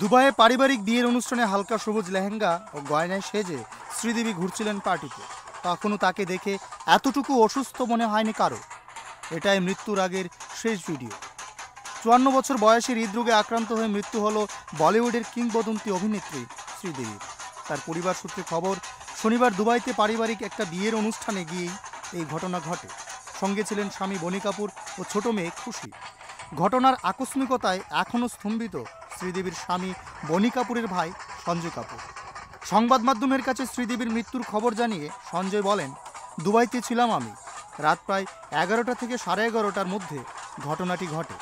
দুবাইয়ে পারিবারিক বিয়ের অনুষ্ঠানে হালকা সবুজ লেহেঙ্গা ও গয়নায় সেজে শ্রীদেবী ঘুরছিলেন পার্টিতে তখনও তাকে দেখে এতটুকু অসুস্থ মনে হয়নি কারো এটাই মৃত্যুর আগের শেষ ভিডিও চুয়ান্ন বছর বয়সে হৃদরোগে আক্রান্ত হয়ে মৃত্যু হল বলিউডের কিংবদন্তি অভিনেত্রী শ্রীদেবী তার পরিবার সূত্রে খবর শনিবার দুবাইতে পারিবারিক একটা বিয়ের অনুষ্ঠানে গিয়েই এই ঘটনা ঘটে সঙ্গে ছিলেন স্বামী বনি কাপুর ও ছোট মেয়ে খুশি ঘটনার আকস্মিকতায় এখনও স্তম্ভিত শ্রীদেবীর স্বামী বনি কাপুরের ভাই সঞ্জয় কাপুর সংবাদ মাধ্যমের কাছে শ্রীদেবীর মৃত্যুর খবর জানিয়ে সঞ্জয় বলেন দুবাইতে ছিলাম আমি রাত প্রায় এগারোটা থেকে সাড়ে এগারোটার মধ্যে ঘটনাটি ঘটে